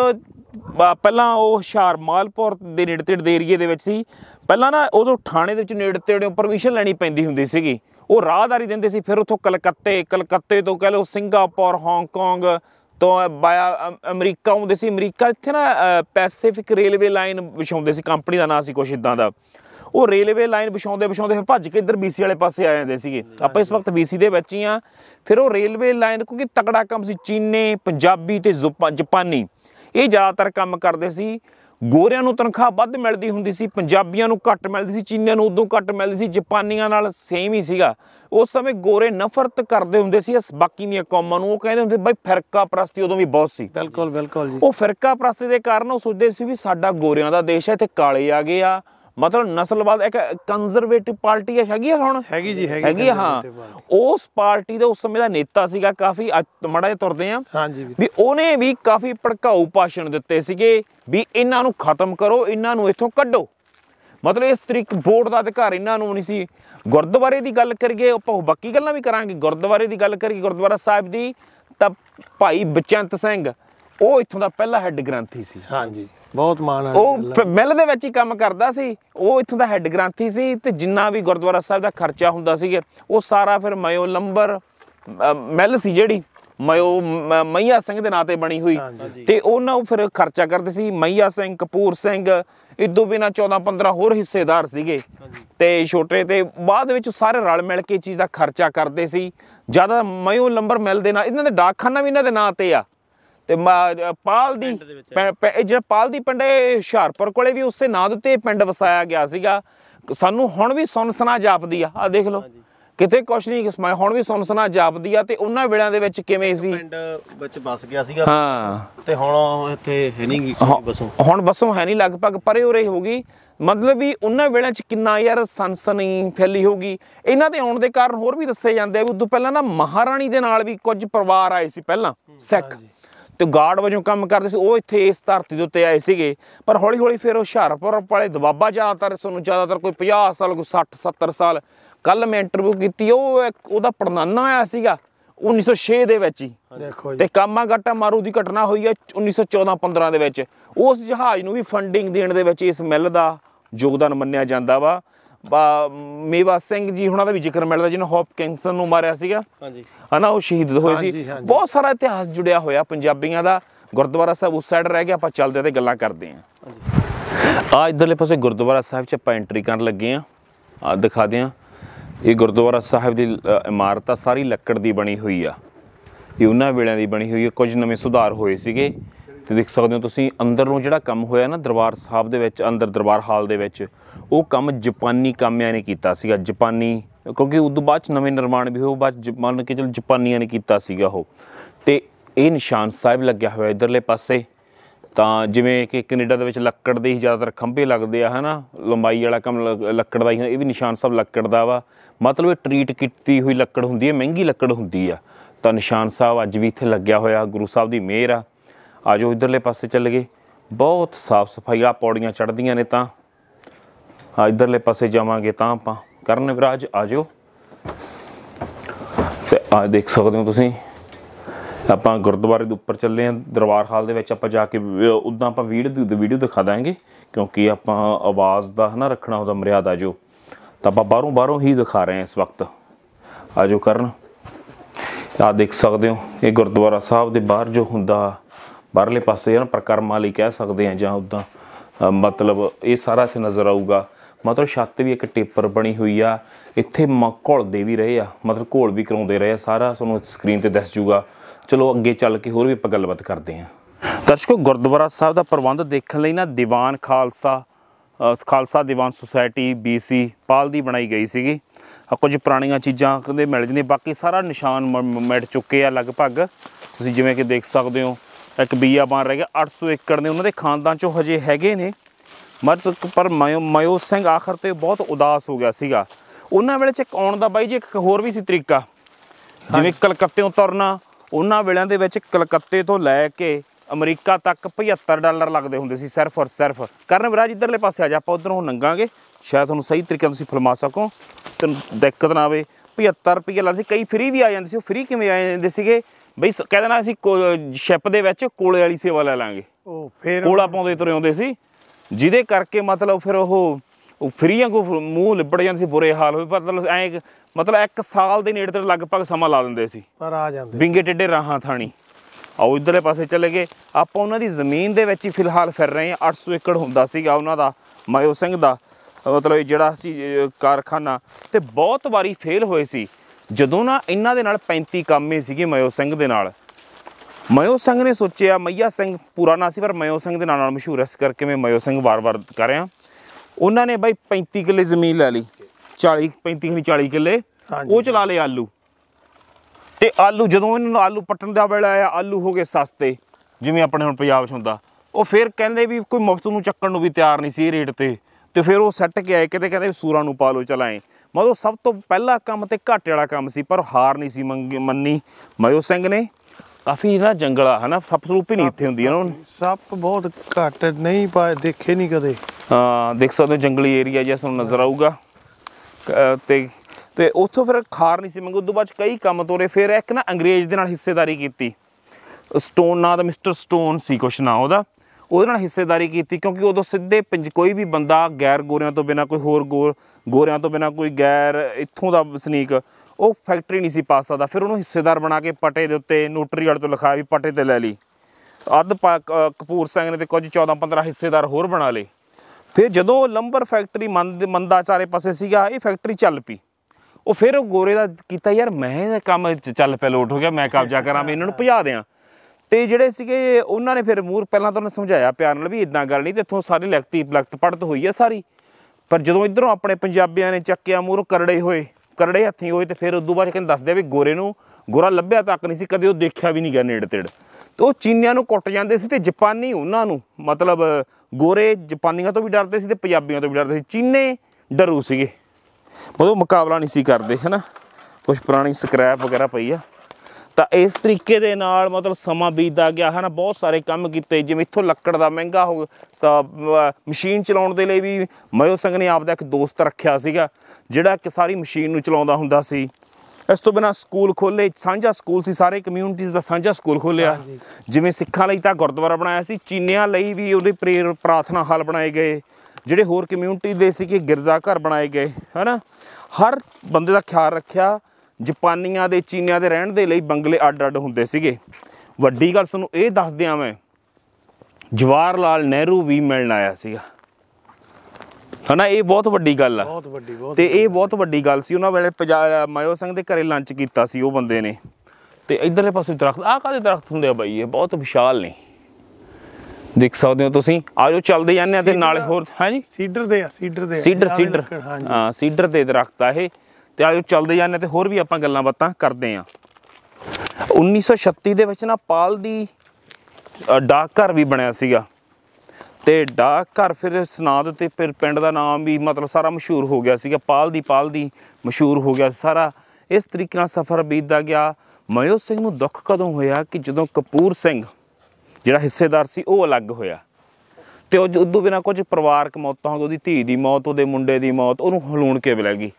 B: ਪਹਿਲਾਂ ਉਹ ਹਸ਼ਾਰ ਮਾਲਪੁਰ ਦੇ ਨੇੜੇ ਦੇ ਏਰੀਏ ਦੇ ਵਿੱਚ ਸੀ ਪਹਿਲਾਂ ਨਾ ਉਦੋਂ ਥਾਣੇ ਦੇ ਵਿੱਚ ਨੇੜੇ ਤੇੜੇ ਪਰਮਿਸ਼ਨ ਲੈਣੀ ਪੈਂਦੀ ਹੁੰਦੀ ਸੀਗੀ ਉਹ ਰਾਹਦਾਰੀ ਦਿੰਦੇ ਸੀ ਫਿਰ ਉੱਥੋਂ ਕਲਕੱਤੇ ਕਲਕੱਤੇ ਤੋਂ ਕਹ ਲਓ ਸਿੰਗਾਪੁਰ ਹਾਂਗਕਾਂਗ ਤੋਂ ਬਾਇਆ ਅਮਰੀਕਾ ਆਉਂਦੇ ਸੀ ਅਮਰੀਕਾ ਇੱਥੇ ਨਾ ਪੈਸੀਫਿਕ ਰੇਲਵੇ ਲਾਈਨ ਵਿਛਾਉਂਦੇ ਸੀ ਕੰਪਨੀ ਦਾ ਨਾਂ ਸੀ ਕੁਛ ਇਦਾਂ ਦਾ ਉਹ ਰੇਲਵੇ ਲਾਈਨ ਵਿਛਾਉਂਦੇ ਵਿਛਾਉਂਦੇ ਫਿਰ ਭੱਜ ਕੇ ਇੱਧਰ ਬੀਸੀ ਵਾਲੇ ਪਾਸੇ ਆ ਜਾਂਦੇ ਸੀਗੇ ਆਪਾਂ ਇਸ ਵਕਤ ਬੀਸੀ ਦੇ ਵਿੱਚ ਹੀ ਆ ਫਿਰ ਉਹ ਰੇਲਵੇ ਲਾਈਨ ਕਿਉਂਕਿ ਤਕੜਾ ਕੰਮ ਸੀ ਚੀਨੇ ਪੰਜਾਬੀ ਤੇ ਜਪਾਨੀ ਇਹ ਜ਼ਿਆਦਾਤਰ ਕੰਮ ਕਰਦੇ ਸੀ ਗੋਰਿਆਂ ਨੂੰ ਤਨਖਾਹ ਵੱਧ ਮਿਲਦੀ ਹੁੰਦੀ ਸੀ ਪੰਜਾਬੀਆਂ ਨੂੰ ਘੱਟ ਮਿਲਦੀ ਸੀ ਚੀਨੀਆਂ ਨੂੰ ਉਦੋਂ ਘੱਟ ਮਿਲਦੀ ਸੀ ਜਾਪਾਨੀਆਂ ਨਾਲ ਸੇਮ ਹੀ ਸੀਗਾ ਉਸ ਸਮੇਂ ਗੋਰੇ ਨਫ਼ਰਤ ਕਰਦੇ ਹੁੰਦੇ ਸੀ ਇਸ ਬਾਕੀ ਦੀਆਂ ਕੌਮਾਂ ਨੂੰ ਉਹ ਕਹਿੰਦੇ ਹੁੰਦੇ ਬਾਈ ਫਿਰਕਾ ਪ੍ਰਸਤੀ ਉਦੋਂ ਵੀ ਬਹੁਤ ਸੀ ਬਿਲਕੁਲ ਬਿਲਕੁਲ ਜੀ ਉਹ ਫਿਰਕਾ ਪ੍ਰਸਤੀ ਦੇ ਕਾਰਨ ਉਹ ਸੋਚਦੇ ਸੀ ਵੀ ਸਾਡਾ ਗੋਰਿਆਂ ਦਾ ਦੇਸ਼ ਹੈ ਤੇ ਕਾਲੇ ਆ ਗਏ ਆ ਮਤਲਬ ਨਸਲਵਾਦ ਇੱਕ ਕੰਜ਼ਰਵੇਟਿਵ ਪਾਰਟੀ ਹੈ ਹੈਗੀ ਹੁਣ ਹੈਗੀ ਜੀ ਹੈਗੀ ਹੈਗੀ ਹਾਂ ਉਸ ਪਾਰਟੀ ਦੇ ਉਸ ਸਮੇਂ ਦਾ ਨੇਤਾ ਸੀਗਾ ਕਾਫੀ ਮੜਾ ਜਿਹਾ ਤੁਰਦੇ ਆ ਹਾਂਜੀ ਵੀ ਉਹਨੇ ਵੀ ਕਾਫੀ ਭੜਕਾਉ ਭਾਸ਼ਣ ਦਿੱਤੇ ਸੀਗੇ ਵੀ ਇਹਨਾਂ ਨੂੰ ਖਤਮ ਕਰੋ ਇਹਨਾਂ ਨੂੰ ਇੱਥੋਂ ਕੱਢੋ ਮਤਲਬ ਇਸ ਤਰੀਕ ਬੋਰਡ ਦਾ ਅਧਿਕਾਰ ਇਹਨਾਂ ਨੂੰ ਨਹੀਂ ਸੀ ਗੁਰਦੁਆਰੇ ਦੀ ਗੱਲ ਕਰੀਏ ਆਪਾਂ ਬਾਕੀ ਗੱਲਾਂ ਵੀ ਕਰਾਂਗੇ ਗੁਰਦੁਆਰੇ ਦੀ ਗੱਲ ਕਰੀਏ ਗੁਰਦੁਆਰਾ ਸਾਹਿਬ ਦੀ ਤਾਂ ਭਾਈ ਬਚੰਤ ਸਿੰਘ ਉਹ ਇੱਥੋਂ ਦਾ ਪਹਿਲਾ ਹੈੱਡ ਗ੍ਰੰਥੀ ਸੀ ਹਾਂਜੀ ਬਹੁਤ ਮਾਣ ਵਾਲੀ ਉਹ ਮਿਲ ਦੇ ਵਿੱਚ ਹੀ ਕੰਮ ਕਰਦਾ ਸੀ ਉਹ ਇੱਥੋਂ ਦਾ ਹੈੱਡ ਗ੍ਰੰਥੀ ਸੀ ਤੇ ਜਿੰਨਾ ਵੀ ਗੁਰਦੁਆਰਾ ਸਾਹਿਬ ਦਾ ਖਰਚਾ ਹੁੰਦਾ ਸੀ ਉਹ ਸਾਰਾ ਫਿਰ ਮਯੋ ਲੰਬਰ ਮਿਲ ਸੀ ਜਿਹੜੀ ਮਯੋ ਮਈਆ ਸਿੰਘ ਦੇ ਨਾਂ ਤੇ ਬਣੀ ਹੋਈ ਤੇ ਉਹਨਾਂ ਉਹ ਫਿਰ ਖਰਚਾ ਕਰਦੇ ਸੀ ਮਈਆ ਸਿੰਘ ਕਪੂਰ ਸਿੰਘ ਇਦੋਂ ਬਿਨਾ 14 15 ਹੋਰ ਹਿੱਸੇਦਾਰ ਸੀਗੇ ਤੇ ਛੋਟੇ ਤੇ ਬਾਅਦ ਵਿੱਚ ਸਾਰੇ ਰਲ ਮਿਲ ਕੇ ਚੀਜ਼ ਦਾ ਖਰਚਾ ਕਰਦੇ ਸੀ ਜਿਆਦਾ ਮਯੋ ਲੰਬਰ ਮਿਲ ਦੇ ਨਾਲ ਇਹਨਾਂ ਦੇ ਡਾਕਖਾਨਾ ਵੀ ਇਹਨਾਂ ਦੇ ਨਾਂ ਤੇ ਆ ਤੇ ਮਾ- ਪਾਲ ਦੀ ਪਿੰਡ ਦੇ ਵਿੱਚ ਜਿਹੜਾ ਪਾਲ ਦੀ ਪਿੰਡ ਹੈ ਇਹ ਹੁਸ਼ਿਆਰਪੁਰ ਕੋਲੇ ਵੀ ਉਸੇ ਨਾਂ ਦੇ ਉੱਤੇ ਇਹ ਪਿੰਡ ਵਸਾਇਆ ਗਿਆ ਸੀਗਾ ਸਾਨੂੰ ਹੁਣ ਵੀ ਸੁਨਸਨਾ ਜਾਪਦੀ ਆ ਆ ਦੇਖ ਲਓ ਕਿਤੇ ਕੁਛ ਨਹੀਂ ਮੈਂ ਹੁਣ ਵੀ ਸੁਨਸਨਾ ਜਾਪਦੀ ਆ ਤੇ ਉਹਨਾਂ ਵੇਲਿਆਂ ਦੇ ਵਿੱਚ ਕਿਵੇਂ ਸੀ ਪਿੰਡ ਵਿੱਚ ਬਸ ਗਿਆ ਸੀਗਾ ਹਾਂ ਤੇ ਹੁਣ ਇੱਥੇ ਹੈ ਨਹੀਂ ਗੀ ਕੋਈ ਬਸੋਂ ਹੁਣ ਬਸੋਂ ਹੈ ਨਹੀਂ ਲਗਭਗ ਪਰੇ ਉਰੇ ਹੋ ਗਈ ਮਤਲਬ ਵੀ ਉਹਨਾਂ ਵੇਲਿਆਂ ਚ ਕਿੰਨਾ ਯਾਰ ਸਨਸਨੀ ਫੈਲੀ ਹੋਗੀ ਇਹਨਾਂ ਦੇ ਆਉਣ ਦੇ ਕਾਰਨ ਹੋਰ ਵੀ ਦੱਸੇ ਜਾਂਦੇ ਆ ਉਦੋਂ ਪਹਿਲਾਂ ਨਾ ਮਹਾਰਾਣੀ ਦੇ ਨਾਲ ਵੀ ਕੁਝ ਪਰਿਵਾਰ ਆਏ ਸੀ ਪਹਿਲਾਂ ਸਿੱਖ ਤੇ ਗਾਰਡ ਵਜੋਂ ਕੰਮ ਕਰਦੇ ਸੀ ਉਹ ਇੱਥੇ ਇਸ ਧਰਤੀ ਦੇ ਉੱਤੇ ਆਏ ਸੀਗੇ ਪਰ ਹੌਲੀ ਹੌਲੀ ਫਿਰ ਹੁਸ਼ਿਆਰਪੁਰ ਵਾਲੇ ਦਬਾਬਾ ਜ਼ਿਆਦਾਤਰ ਸਾਨੂੰ ਜ਼ਿਆਦਾਤਰ ਕੋਈ 50 ਸਾਲ ਕੋਈ 60 70 ਸਾਲ ਕੱਲ ਮੈਂ ਇੰਟਰਵਿਊ ਕੀਤੀ ਉਹ ਉਹਦਾ ਪੜਨਾਨਾ ਆਇਆ ਸੀਗਾ 1906 ਦੇ ਵਿੱਚ ਹੀ ਦੇਖੋ ਜੀ ਤੇ ਕਾਮਾਗਾਟਾ ਮਾਰੂ ਦੀ ਘਟਨਾ ਹੋਈ ਹੈ 1914-15 ਦੇ ਵਿੱਚ ਉਸ ਜਹਾਜ਼ ਨੂੰ ਵੀ ਫੰਡਿੰਗ ਦੇਣ ਦੇ ਵਿੱਚ ਇਸ ਮਿੱਲ ਦਾ ਯੋਗਦਾਨ ਮੰਨਿਆ ਜਾਂਦਾ ਵਾ ਬਾ ਮੇਵਾ ਸਿੰਘ ਜੀ ਉਹਨਾਂ ਦਾ ਵੀ ਜ਼ਿਕਰ ਮਿਲਦਾ ਜਿਹਨਾਂ ਹੌਪਕਿੰਸਨ ਨੂੰ ਮਾਰਿਆ ਸੀਗਾ ਹਾਂਜੀ ਹਨਾ ਉਹ ਸ਼ਹੀਦ ਹੋਏ ਸੀ ਬਹੁਤ ਸਾਰਾ ਇਤਿਹਾਸ ਜੁੜਿਆ ਹੋਇਆ ਪੰਜਾਬੀਆਂ ਦਾ ਗੁਰਦੁਆਰਾ ਸਾਹਿਬ ਉਸ ਸਾਈਡ ਰਹਿ ਗਿਆ ਆਪਾਂ ਚੱਲਦੇ ਤੇ ਗੱਲਾਂ ਕਰਦੇ ਆਂ ਆ ਇਧਰਲੇ ਪਾਸੇ ਗੁਰਦੁਆਰਾ ਸਾਹਿਬ 'ਚ ਆਪਾਂ ਐਂਟਰੀ ਕਰਨ ਲੱਗੇ ਆਂ ਆ ਦਿਖਾ ਦਿਆਂ ਇਹ ਗੁਰਦੁਆਰਾ ਸਾਹਿਬ ਦੀ ਇਮਾਰਤ ਆ ਸਾਰੀ ਲੱਕੜ ਦੀ ਬਣੀ ਹੋਈ ਆ ਇਹ ਉਹਨਾਂ ਵੇਲੇ ਦੀ ਬਣੀ ਹੋਈ ਹੈ ਕੁਝ ਨਵੇਂ ਸੁਧਾਰ ਹੋਏ ਸੀਗੇ ਤੇ ਦੇਖ ਸਕਦੇ ਹੋ ਤੁਸੀਂ ਅੰਦਰ ਨੂੰ ਜਿਹੜਾ ਕੰਮ ਹੋਇਆ ਨਾ ਦਰਬਾਰ ਸਾਹਿਬ ਦੇ ਵਿੱਚ ਅੰਦਰ ਦਰਬਾਰ ਹਾਲ ਦੇ ਵਿੱਚ ਉਹ ਕੰਮ ਜਾਪਾਨੀ ਕਾਮਿਆਂ ਨੇ ਕੀਤਾ ਸੀਗਾ ਜਾਪਾਨੀ ਕਿਉਂਕਿ ਉਸ ਤੋਂ ਬਾਅਦ ਨਵੇਂ ਨਿਰਮਾਣ ਵੀ ਹੋ ਬਾਅਦ ਮੰਨ ਕੇ ਚਲ ਜਾਪਾਨੀਆਂ ਨੇ ਕੀਤਾ ਸੀਗਾ ਉਹ ਤੇ ਇਹ ਨਿਸ਼ਾਨ ਸਾਹਿਬ ਲੱਗਿਆ ਹੋਇਆ ਇਧਰਲੇ ਪਾਸੇ ਤਾਂ ਜਿਵੇਂ ਕਿ ਕੈਨੇਡਾ ਦੇ ਵਿੱਚ ਲੱਕੜ ਦੇ ਹੀ ਜ਼ਿਆਦਾਤਰ ਖੰਭੇ ਲੱਗਦੇ ਆ ਹਨਾ ਲੰਬਾਈ ਵਾਲਾ ਕੰਮ ਲੱਕੜ ਦਾ ਹੀ ਇਹ ਵੀ ਨਿਸ਼ਾਨ ਸਾਹਿਬ ਲੱਕੜ ਦਾ ਵਾ ਮਤਲਬ ਇਹ ਟ੍ਰੀਟ ਕੀਤੀ ਹੋਈ ਲੱਕੜ ਹੁੰਦੀ ਹੈ ਮਹਿੰਗੀ ਲੱਕੜ ਹੁੰਦੀ ਆ ਤਾਂ ਨਿਸ਼ਾਨ ਸਾਹਿਬ ਅੱਜ ਵੀ ਇੱਥੇ ਲੱਗਿਆ ਹੋਇਆ ਗੁਰੂ ਸਾਹਿਬ ਦੀ ਮਿਹਰ ਆ ਆਜੋ ਇਧਰਲੇ ਪਾਸੇ ਚੱਲ ਗਏ ਬਹੁਤ ਸਾਫ਼ ਸਫਾਈ ਆ ਪੌੜੀਆਂ ਚੜਦੀਆਂ ਨੇ ਤਾਂ ਆ ਇਧਰਲੇ ਪਾਸੇ ਜਾਵਾਂਗੇ ਤਾਂ ਆਪਾਂ ਕਰਨ ਵਿਰਾਜ ਆਜੋ ਤੇ ਆ ਦੇਖ ਸਕਦੇ ਹੋ ਤੁਸੀਂ ਆਪਾਂ ਗੁਰਦੁਆਰੇ ਦੇ ਉੱਪਰ ਚੱਲੇ ਆ ਦਰਬਾਰ ਹਾਲ ਦੇ ਵਿੱਚ ਆਪਾਂ ਜਾ ਕੇ ਉਦਾਂ ਆਪਾਂ ਵੀਡੀਓ ਵੀਡੀਓ ਦਿਖਾ ਦਾਂਗੇ ਕਿਉਂਕਿ ਆਪਾਂ ਆਵਾਜ਼ ਦਾ ਹਨਾ ਰੱਖਣਾ ਉਹਦਾ ਮਰਿਆਦਾ ਜੋ ਤਾਂ ਆਪਾਂ ਬਾਹਰੋਂ ਬਾਹਰੋਂ ਹੀ ਦਿਖਾ ਰਹੇ ਹਾਂ ਇਸ ਵਕਤ ਆਜੋ ਕਰਨ ਆ ਦੇਖ ਸਕਦੇ ਹੋ ਇਹ ਗੁਰਦੁਆਰਾ ਸਾਹਿਬ ਦੇ ਬਾਹਰ ਜੋ ਹੁੰਦਾ ਬਾਹਰਲੇ ਪਾਸੇ ਜਾਂ ਪ੍ਰਕਰਮਾ ਲਈ ਕਹਿ ਸਕਦੇ ਆ ਜਾਂ ਉਦਾਂ ਮਤਲਬ ਇਹ ਸਾਰਾ ਇੱਥੇ ਨਜ਼ਰ ਆਊਗਾ ਮਤਲਬ ਛੱਤ ਵੀ ਇੱਕ ਟੇਪਰ ਬਣੀ ਹੋਈ ਆ ਇੱਥੇ ਦੇ ਵੀ ਰਹੇ ਆ ਮਤਲਬ ਘੋਲ ਵੀ ਕਰਾਉਂਦੇ ਰਹੇ ਆ ਸਾਰਾ ਤੁਹਾਨੂੰ ਸਕਰੀਨ ਤੇ ਦੱਸ ਜੂਗਾ ਚਲੋ ਅੱਗੇ ਚੱਲ ਕੇ ਹੋਰ ਵੀ ਆਪਾਂ ਗੱਲਬਾਤ ਕਰਦੇ ਆ ਦਰਸ਼ਕੋ ਗੁਰਦੁਆਰਾ ਸਾਹਿਬ ਦਾ ਪ੍ਰਬੰਧ ਦੇਖਣ ਲਈ ਨਾ ਦੀਵਾਨ ਖਾਲਸਾ ਖਾਲਸਾ ਦੀਵਾਨ ਸੁਸਾਇਟੀ ਬੀਸੀ ਪਾਲ ਦੀ ਬਣਾਈ ਗਈ ਸੀਗੀ ਕੁਝ ਪੁਰਾਣੀਆਂ ਚੀਜ਼ਾਂ ਕਹਿੰਦੇ ਮਿਲ ਜਾਂਦੀਆਂ ਬਾਕੀ ਸਾਰਾ ਨਿਸ਼ਾਨ ਮਿਟ ਚੁੱਕੇ ਆ ਲਗਭਗ ਤੁਸੀਂ ਜਿਵੇਂ ਕਿ ਦੇਖ ਸਕਦੇ ਹੋ ਇੱਕ ਬਣ ਰਹਿ ਗਿਆ 800 ਏਕੜ ਨੇ ਉਹਨਾਂ ਦੇ ਖਾਨਦਾਨ ਚੋਂ ਹਜੇ ਹੈਗੇ ਨੇ ਮਤ ਪਰ ਮਯੋ ਸਿੰਘ ਆਖਰ ਤੇ ਬਹੁਤ ਉਦਾਸ ਹੋ ਗਿਆ ਸੀਗਾ ਉਹਨਾਂ ਵੇਲੇ ਚ ਆਉਣ ਦਾ ਬਾਈ ਜੀ ਇੱਕ ਹੋਰ ਵੀ ਸੀ ਤਰੀਕਾ ਜਿਵੇਂ ਕਲਕੱਤੇੋਂ ਤੁਰਨਾ ਉਹਨਾਂ ਵੇਲਿਆਂ ਦੇ ਵਿੱਚ ਕਲਕੱਤੇ ਤੋਂ ਲੈ ਕੇ ਅਮਰੀਕਾ ਤੱਕ 75 ਡਾਲਰ ਲੱਗਦੇ ਹੁੰਦੇ ਸੀ ਸਿਰਫ ਔਰ ਸਿਰਫ ਕਰਨ ਵਿਰਾਜ ਇਧਰਲੇ ਪਾਸੇ ਆ ਜਾ ਆਪਾਂ ਉਧਰੋਂ ਲੰਘਾਂਗੇ ਸ਼ਾਇਦ ਤੁਹਾਨੂੰ ਸਹੀ ਤਰੀਕੇ ਨਾਲ ਤੁਸੀਂ ਫਰਮਾ ਸਕੋ ਤੈਨੂੰ ਦਿੱਕਤ ਨਾ ਆਵੇ 75 ਰੁਪਏ ਲੱਗਦੇ ਕਈ ਫ੍ਰੀ ਵੀ ਆ ਜਾਂਦੇ ਸੀ ਉਹ ਫ੍ਰੀ ਕਿਵੇਂ ਆ ਜਾਂਦੇ ਸੀਗੇ ਬਈ ਕਹਿ ਦੇਣਾ ਅਸੀਂ ਸ਼ਿਪ ਦੇ ਵਿੱਚ ਕੋਲੇ ਵਾਲੀ ਸੇਵਾ ਲੈ ਲਾਂਗੇ ਉਹ ਫੇਰ ਕੋਲਾ ਪਾਉਂਦੇ ਤੁਰੇ ਆਉਂਦੇ ਸੀ ਜਿਹਦੇ ਕਰਕੇ ਮਤਲਬ ਫਿਰ ਉਹ ਉਹ ਫਰੀ ਵਾਂਗੂ ਮੂੰਹ ਲਿਬੜ ਜਾਂਦੇ ਸੀ ਬੁਰੇ ਹਾਲ ਹੋਏ ਮਤਲਬ ਐ ਮਤਲਬ ਇੱਕ ਸਾਲ ਦੇ ਨੇੜੇ ਤੇ ਲਗਭਗ ਸਮਾਂ ਲਾ ਦਿੰਦੇ ਸੀ ਪਰ ਆ ਜਾਂਦੇ ਬਿੰਗੇ ਟੱਡੇ ਰਾਹਾਂ ਥਾਣੀ ਆਓ ਇਧਰਲੇ ਪਾਸੇ ਚਲੇ ਗਏ ਆਪਾਂ ਉਹਨਾਂ ਦੀ ਜ਼ਮੀਨ ਦੇ ਵਿੱਚ ਹੀ ਫਿਲਹਾਲ ਫਿਰ ਰਹੇ ਆ 800 ਏਕੜ ਹੁੰਦਾ ਸੀਗਾ ਉਹਨਾਂ ਦਾ ਮਾਇਓ ਸਿੰਘ ਦਾ ਮਤਲਬ ਜਿਹੜਾ ਸੀ ਕਾਰਖਾਨਾ ਤੇ ਬਹੁਤ ਵਾਰੀ ਫੇਲ ਹੋਏ ਸੀ ਜਦੋਂ ਨਾ ਇਹਨਾਂ ਦੇ ਨਾਲ 35 ਕਾਮੇ ਸੀਗੇ ਮਯੋ ਸਿੰਘ ਦੇ ਨਾਲ ਮਯੋ ਸਿੰਘ ਨੇ ਸੋਚਿਆ ਮਈਆ ਸਿੰਘ ਪੂਰਾ ਨਾਂ ਸੀ ਪਰ ਮਯੋ ਸਿੰਘ ਦੇ ਨਾਲ ਨਾਲ ਮਸ਼ਹੂਰ ਇਸ ਕਰਕੇ ਮੈਂ ਮਯੋ ਸਿੰਘ ਵਾਰ-ਵਾਰ ਕਰ ਰਿਹਾ ਉਹਨਾਂ ਨੇ ਬਾਈ 35 ਕਿੱਲੇ ਜ਼ਮੀਨ ਲੈ ਲਈ 40 35 ਨਹੀਂ 40 ਕਿੱਲੇ ਉਹ ਚਲਾ ਲਏ ਆਲੂ ਤੇ ਆਲੂ ਜਦੋਂ ਇਹਨਾਂ ਨੂੰ ਆਲੂ ਪੱਟਣ ਦਾ ਵੇਲਾ ਆਇਆ ਆਲੂ ਹੋ ਗਏ ਸਸਤੇ ਜਿਵੇਂ ਆਪਣੇ ਹੁਣ ਪੰਜਾਬ 'ਚ ਹੁੰਦਾ ਉਹ ਫਿਰ ਕਹਿੰਦੇ ਵੀ ਕੋਈ ਮੁਫਤ ਨੂੰ ਚੱਕਣ ਨੂੰ ਵੀ ਤਿਆਰ ਨਹੀਂ ਸੀ ਇਹ ਰੇਟ ਤੇ ਤੇ ਫਿਰ ਉਹ ਸੱਟ ਕੇ ਆਏ ਕਿਤੇ ਕਹਿੰਦੇ ਸੂਰਾਂ ਨੂੰ ਪਾ ਲੋ ਚਲਾਏ ਮਤਲਬ ਸਭ ਤੋਂ ਪਹਿਲਾ ਕੰਮ ਤੇ ਘਾਟੇ ਵਾਲਾ ਕੰਮ ਸੀ ਪਰ ਹਾਰ ਨਹੀਂ ਸੀ ਮੰਨੀ ਮਯੋ ਸਿੰਘ ਨੇ ਕਾਫੀ ਨਾ ਜੰਗਲਾ ਹਨਾ ਸੱਪ ਸਰੂਪ ਹੀ ਨਹੀਂ ਇੱਥੇ ਹੁੰਦੀ ਨੂੰ ਸੱਪ ਬਹੁਤ ਘੱਟ ਨਹੀਂ ਪਾਏ ਦੇਖੇ ਨਹੀਂ ਕਦੇ ਹਾਂ ਦੇਖ ਸਕਦੇ ਜੰਗਲੀ ਏਰੀਆ ਜਿਹਾ ਤੁਹਾਨੂੰ ਨਜ਼ਰ ਆਊਗਾ ਤੇ ਤੇ ਉੱਥੋਂ ਫਿਰ ਖਾਰ ਨਹੀਂ ਸੀ ਮੰਗੂ ਉਦੋਂ ਬਾਅਦ ਕਈ ਕੰਮ ਤੋਰੇ ਫਿਰ ਇੱਕ ਨਾ ਅੰਗਰੇਜ਼ ਦੇ ਨਾਲ ਹਿੱਸੇਦਾਰੀ ਕੀਤੀ ਸਟੋਨ ਨਾਂ ਦਾ ਮਿਸਟਰ ਸਟੋਨ ਸੀ ਕੁਛ ਨਾ ਉਹਦਾ ਉਹਦੇ ਨਾਲ ਹਿੱਸੇਦਾਰੀ ਕੀਤੀ ਕਿਉਂਕਿ ਉਦੋਂ ਸਿੱਧੇ ਕੋਈ ਵੀ ਬੰਦਾ ਗੈਰ ਗੋਰਿਆਂ ਤੋਂ ਬਿਨਾ ਕੋਈ ਹੋਰ ਗੋਰਿਆਂ ਤੋਂ ਬਿਨਾ ਕੋਈ ਗੈਰ ਇੱਥੋਂ ਦਾ ਵਸਨੀਕ ਉਹ ਫੈਕਟਰੀ ਨਹੀਂ ਸੀ ਪਾ ਸਕਦਾ ਫਿਰ ਉਹਨੂੰ ਹਿੱਸੇਦਾਰ ਬਣਾ ਕੇ ਪਟੇ ਦੇ ਉੱਤੇ ਨੋਟਰੀ ਵਾਲੇ ਤੋਂ ਲਿਖਾਇਆ ਵੀ ਪਟੇ ਤੇ ਲੈ ਲਈ ਅੱਧ ਕਪੂਰ ਸਿੰਘ ਨੇ ਤੇ ਕੁਝ 14 15 ਹਿੱਸੇਦਾਰ ਹੋਰ ਬਣਾ ਲਏ ਫਿਰ ਜਦੋਂ ਲੰਬਰ ਫੈਕਟਰੀ ਮੰਦਾ ਚਾਰੇ ਪਾਸੇ ਸੀਗਾ ਇਹ ਫੈਕਟਰੀ ਚੱਲ ਪਈ ਉਹ ਫਿਰ ਉਹ ਗੋਰੇ ਦਾ ਕੀਤਾ ਯਾਰ ਮੈਂ ਇਹ ਕੰਮ ਚੱਲ ਪੈ ਲੋਟ ਹੋ ਗਿਆ ਮੈਂ ਕਬਜ਼ਾ ਕਰਾਂ ਮੈਂ ਇਹਨਾਂ ਨੂੰ ਭਜਾ ਦਿਆਂ ਤੇ ਜਿਹੜੇ ਸੀਗੇ ਉਹਨਾਂ ਨੇ ਫਿਰ ਮੂਰ ਪਹਿਲਾਂ ਤਾਂ ਤੁਹਾਨੂੰ ਸਮਝਾਇਆ ਪਿਆਰ ਨਾਲ ਵੀ ਇਦਾਂ ਗੱਲ ਨਹੀਂ ਤੇ ਇੱਥੋਂ ਸਾਰੀ ਲਖਤੀ ਲਖਤ ਪੜਤ ਹੋਈ ਆ ਸਾਰੀ ਪਰ ਜਦੋਂ ਇਧਰੋਂ ਆਪਣੇ ਪੰਜਾਬੀਆਂ ਨੇ ਚੱਕਿਆ ਮੂਰ ਕਰੜੇ ਹੋਏ ਕਰੜੇ ਹੱਥੀ ਹੋਏ ਤੇ ਫਿਰ ਉਦੋਂ ਬਾਅਦ ਕਹਿੰਦੇ ਦੱਸਦੇ ਵੀ ਗੋਰੇ ਨੂੰ ਗੋਰਾ ਲੱਭਿਆ ਤੱਕ ਨਹੀਂ ਸੀ ਕਦੇ ਉਹ ਦੇਖਿਆ ਵੀ ਨਹੀਂ ਗਿਆ ਨੇੜੇ ਤੇੜ ਤੇ ਉਹ ਚੀਨੀਆਂ ਨੂੰ ਕੁੱਟ ਜਾਂਦੇ ਸੀ ਤੇ ਜਾਪਾਨੀ ਉਹਨਾਂ ਨੂੰ ਮਤਲਬ ਗੋਰੇ ਜਾਪਾਨੀਆਂ ਤੋਂ ਵੀ ਡਰਦੇ ਸੀ ਤੇ ਪੰਜਾਬੀਆਂ ਤੋਂ ਵੀ ਡਰਦੇ ਸੀ ਚੀਨੇ ਡਰੂ ਸੀਗੇ ਮਤਲਬ ਮੁਕਾਬਲਾ ਨਹੀਂ ਸੀ ਕਰਦੇ ਹਨਾ ਕੁਝ ਪੁਰਾਣੀ ਸਕ੍ਰੈਪ ਵਗੈਰਾ ਪਈ ਆ ਤਾਂ ਇਸ ਤਰੀਕੇ ਦੇ ਨਾਲ ਮਤਲਬ ਸਮਾਂ ਬੀਤਦਾ ਗਿਆ ਹਨਾ ਬਹੁਤ ਸਾਰੇ ਕੰਮ ਕੀਤੇ ਜਿਵੇਂ ਇੱਥੋਂ ਲੱਕੜ ਦਾ ਮਹਿੰਗਾ ਹੋ ਮਸ਼ੀਨ ਚਲਾਉਣ ਦੇ ਲਈ ਵੀ ਮਯੋ ਸਿੰਘ ਨੇ ਆਪਦਾ ਇੱਕ ਦੋਸਤ ਰੱਖਿਆ ਸੀਗਾ ਜਿਹੜਾ ਕਿ ਸਾਰੀ ਮਸ਼ੀਨ ਨੂੰ ਚਲਾਉਂਦਾ ਹੁੰਦਾ ਸੀ ਇਸ ਤੋਂ ਬਿਨਾ ਸਕੂਲ ਖੋਲੇ ਸਾਂਝਾ ਸਕੂਲ ਸੀ ਸਾਰੇ ਕਮਿਊਨਿਟੀਆਂ ਦਾ ਸਾਂਝਾ ਸਕੂਲ ਖੋਲਿਆ ਜਿਵੇਂ ਸਿੱਖਾਂ ਲਈ ਤਾਂ ਗੁਰਦੁਆਰਾ ਬਣਾਇਆ ਸੀ ਚੀਨਿਆਂ ਲਈ ਵੀ ਉਹਦੇ ਪ੍ਰੇਰ ਪ੍ਰਾਰਥਨਾ ਹਾਲ ਬਣਾਏ ਗਏ ਜਿਹੜੇ ਹੋਰ ਕਮਿਊਨਿਟੀ ਦੇ ਸੀ ਕਿ ਗਿਰਜ਼ਾ ਘਰ ਬਣਾਏ ਗਏ ਹਨਾ ਹਰ ਬੰਦੇ ਦਾ ਖਿਆਲ ਰੱਖਿਆ ਜਾਪਾਨੀਆਂ ਦੇ ਚੀਨੀਆਂ ਦੇ ਰਹਿਣ ਦੇ ਲਈ ਬੰਗਲੇ ਅੱਡ-ਅੱਡ ਹੁੰਦੇ ਸੀਗੇ ਵੱਡੀ ਗੱਲ ਤੁਹਾਨੂੰ ਇਹ ਦੱਸ ਦਿਆਂ ਮੈਂ ਜਵਾਹਰ ਲਾਲ ਨਹਿਰੂ ਵੀ ਮਿਲਣ ਆਇਆ ਸੀਗਾ ਹਨਾ ਇਹ ਬਹੁਤ ਵੱਡੀ ਗੱਲ ਆ ਬਹੁਤ ਵੱਡੀ ਬਹੁਤ ਤੇ ਇਹ ਬਹੁਤ ਵੱਡੀ ਗੱਲ ਸੀ ਉਹਨਾਂ ਵੇਲੇ ਮਾਇਓ ਸਿੰਘ ਦੇ ਘਰੇ ਲੰਚ ਕੀਤਾ ਸੀ ਉਹ ਬੰਦੇ ਨੇ ਤੇ ਇਧਰਲੇ ਪਾਸੇ ਦਰਖਤ ਆਹ ਕਾਦੇ ਦਰਖਤ ਹੁੰਦੇ ਆ ਬਾਈ ਇਹ ਬਹੁਤ ਵਿਸ਼ਾਲ ਨੇ ਦੇਖ ਸਕਦੇ ਹੋ ਤੁਸੀਂ ਆਜੋ ਚੱਲਦੇ ਜਾਂਦੇ ਆ ਤੇ ਨਾਲੇ ਹੋਰ ਹਾਂਜੀ ਸੀਡਰ ਦੇ ਆ ਸੀਡਰ ਦੇ ਸੀਡਰ ਸੀਡਰ ਹਾਂ ਸੀਡਰ ਦੇ ਦਰਖਤ ਆ ਇਹ ਤੇ ਆਜੋ ਚੱਲਦੇ ਜਾਂਦੇ ਤੇ ਹੋਰ ਵੀ ਆਪਾਂ ਗੱਲਾਂ ਬਾਤਾਂ ਕਰਦੇ ਆ 1936 ਦੇ ਵਿੱਚ ਨਾ ਪਾਲ ਦੀ ਡਾਕ ਘਰ ਵੀ ਬਣਿਆ ਸੀਗਾ ਤੇ ਡਾਕ ਘਰ ਫਿਰ ਸਨਾਦ ਤੇ ਫਿਰ ਪਿੰਡ ਦਾ ਨਾਮ ਵੀ ਮਤਲਬ ਸਾਰਾ ਮਸ਼ਹੂਰ ਹੋ ਗਿਆ ਸੀਗਾ ਪਾਲ ਦੀ ਪਾਲ ਦੀ ਮਸ਼ਹੂਰ ਹੋ ਗਿਆ ਸਾਰਾ ਇਸ ਤਰੀਕੇ ਨਾਲ ਸਫ਼ਰ ਬੀਤਦਾ ਗਿਆ ਮਯੋ ਸਿੰਘ ਨੂੰ ਦੁੱਖ ਕਦੋਂ ਹੋਇਆ ਕਿ ਜਦੋਂ ਕਪੂਰ ਸਿੰਘ ਜਿਹੜਾ ਹਿੱਸੇਦਾਰ ਸੀ ਉਹ ਅਲੱਗ ਹੋਇਆ ਤੇ ਉਹ ਉਦੋਂ ਬਿਨਾ ਕੁਝ ਪਰਿਵਾਰਕ ਮੌਤਾਂ ਹੋ ਗਈ ਉਹਦੀ ਧੀ ਦੀ ਮੌਤ ਉਹਦੇ ਮੁੰਡੇ ਦੀ ਮੌਤ ਉਹਨੂੰ ਹਲੂਣ ਕੇ ਵੀ ਲੱਗੀ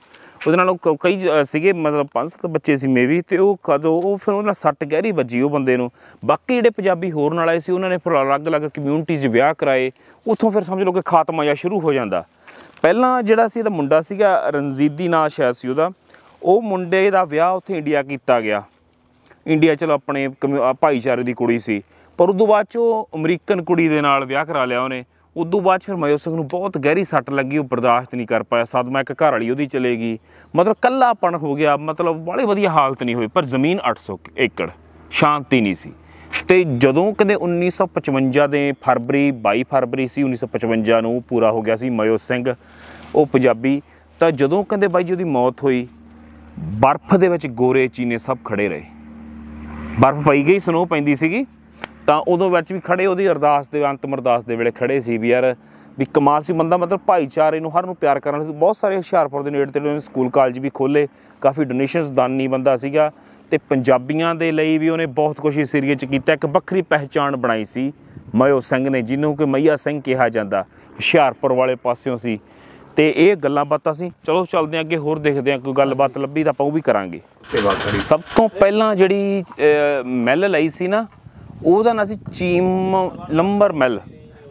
B: ਉਹਦੇ ਨਾਲ ਉਹ ਕਈ ਸੀਗੇ ਮਤਲਬ ਪੰਜ ਸੱਤ ਬੱਚੇ ਸੀ ਵੀ ਤੇ ਉਹ ਕਦੋਂ ਉਹ ਫਿਰ ਉਹਨਾਂ ਸੱਟ ਗਹਿਰੀ ਵੱਜੀ ਉਹ ਬੰਦੇ ਨੂੰ ਬਾਕੀ ਜਿਹੜੇ ਪੰਜਾਬੀ ਹੋਰ ਨਾਲ ਆਏ ਸੀ ਉਹਨਾਂ ਨੇ ਫਿਰ ਅਲੱਗ-ਅਲੱਗ ਕਮਿਊਨਿਟੀਜ਼ ਵਿਆਹ ਕਰਾਏ ਉੱਥੋਂ ਫਿਰ ਸਮਝ ਲਓ ਕਿ ਖਾਤਮਾ ਜਾਂ ਸ਼ੁਰੂ ਹੋ ਜਾਂਦਾ ਪਹਿਲਾਂ ਜਿਹੜਾ ਸੀ ਇਹਦਾ ਮੁੰਡਾ ਸੀਗਾ ਰਣਜੀਦੀ ਨਾਂ ਸ਼ਾਇਦ ਸੀ ਉਹਦਾ ਉਹ ਮੁੰਡੇ ਦਾ ਵਿਆਹ ਉੱਥੇ ਇੰਡੀਆ ਕੀਤਾ ਗਿਆ ਇੰਡੀਆ ਚਲੋ ਆਪਣੇ ਭਾਈਚਾਰੇ ਦੀ ਕੁੜੀ ਸੀ ਪਰ ਉਦੋਂ ਬਾਅਦ ਚੋਂ ਅਮਰੀਕਨ ਕੁੜੀ ਦੇ ਨਾਲ ਵਿਆਹ ਕਰਾ ਲਿਆ ਉਹਨੇ ਉਦੋਂ ਬਾਅਦ ਫਿਰ ਮਯੋ ਸਿੰਘ ਨੂੰ ਬਹੁਤ ਗਹਿਰੀ ਸੱਟ ਲੱਗੀ ਉਹ ਬਰਦਾਸ਼ਤ ਨਹੀਂ ਕਰ ਪਾਇਆ ਮੈਂ ਇੱਕ ਘਰ ਵਾਲੀ ਉਹਦੀ ਚਲੇ ਗਈ ਮਤਲਬ ਕੱਲਾਪਣ ਹੋ ਗਿਆ ਮਤਲਬ ਬੜੀ ਵਧੀਆ ਹਾਲਤ ਨਹੀਂ ਹੋਈ ਪਰ ਜ਼ਮੀਨ 800 ਏਕੜ ਸ਼ਾਂਤੀ ਨਹੀਂ ਸੀ ਤੇ ਜਦੋਂ ਕਦੇ 1955 ਦੇ ਫਰਵਰੀ 22 ਫਰਵਰੀ ਸੀ 1955 ਨੂੰ ਪੂਰਾ ਹੋ ਗਿਆ ਸੀ ਮਯੋ ਸਿੰਘ ਉਹ ਪੰਜਾਬੀ ਤਾਂ ਜਦੋਂ ਕਹਿੰਦੇ ਬਾਈ ਜੀ ਉਹਦੀ ਮੌਤ ਹੋਈ ਬਰਫ਼ ਦੇ ਵਿੱਚ ਗੋਰੇ ਚੀਨੇ ਸਭ ਖੜੇ ਰਹੇ ਬਰਫ਼ ਪਈ ਗਈ ਸਨੋ ਪੈਂਦੀ ਸੀਗੀ ਤਾਂ ਉਦੋਂ ਵਿੱਚ ਵੀ ਖੜੇ ਉਹਦੀ ਅਰਦਾਸ ਦੇ ਅੰਤਮ ਅਰਦਾਸ ਦੇ ਵੇਲੇ ਖੜੇ ਸੀ ਵੀ ਯਾਰ ਵੀ ਕਮਾਲ ਸੀ ਬੰਦਾ ਮਤਲਬ ਭਾਈਚਾਰੇ ਨੂੰ ਹਰ ਨੂੰ ਪਿਆਰ ਕਰਨ ਵਾਲਾ ਬਹੁਤ ਸਾਰੇ ਹੁਸ਼ਿਆਰਪੁਰ ਦੇ ਨੇੜੇ ਤੇ ਉਹਨੇ ਸਕੂਲ ਕਾਲਜ ਵੀ ਖੋਲੇ ਕਾਫੀ ਡੋਨੇਸ਼ਨਸ ਦਾਨੀ ਬੰਦਾ ਸੀਗਾ ਤੇ ਪੰਜਾਬੀਆਂ ਦੇ ਲਈ ਵੀ ਉਹਨੇ ਬਹੁਤ ਕੁਝ ਇਸ ਏਰੀਏ 'ਚ ਕੀਤਾ ਇੱਕ ਵੱਖਰੀ ਪਹਿਚਾਣ ਬਣਾਈ ਸੀ ਮਯੋ ਸਿੰਘ ਨੇ ਜਿਹਨੂੰ ਕਿ ਮਈਆ ਸਿੰਘ ਕਿਹਾ ਜਾਂਦਾ ਹੁਸ਼ਿਆਰਪੁਰ ਵਾਲੇ ਪਾਸਿਓਂ ਸੀ ਤੇ ਇਹ ਗੱਲਾਂ ਬਾਤਾਂ ਸੀ ਚਲੋ ਚੱਲਦੇ ਆਂ ਅੱਗੇ ਹੋਰ ਦੇਖਦੇ ਆਂ ਕੋਈ ਗੱਲਬਾਤ ਲੱਭੀ ਤਾਂ ਆਪਾਂ ਉਹ ਵੀ ਕਰਾਂਗੇ ਸਭ ਤੋਂ ਪਹਿਲਾਂ ਜਿਹੜੀ ਮੈਲ ਲਈ ਸੀ ਨਾ ਉਹਦਾ ਨਾਂ ਸੀ ਚੀਮ ਲੰਬਰ ਮੈਲ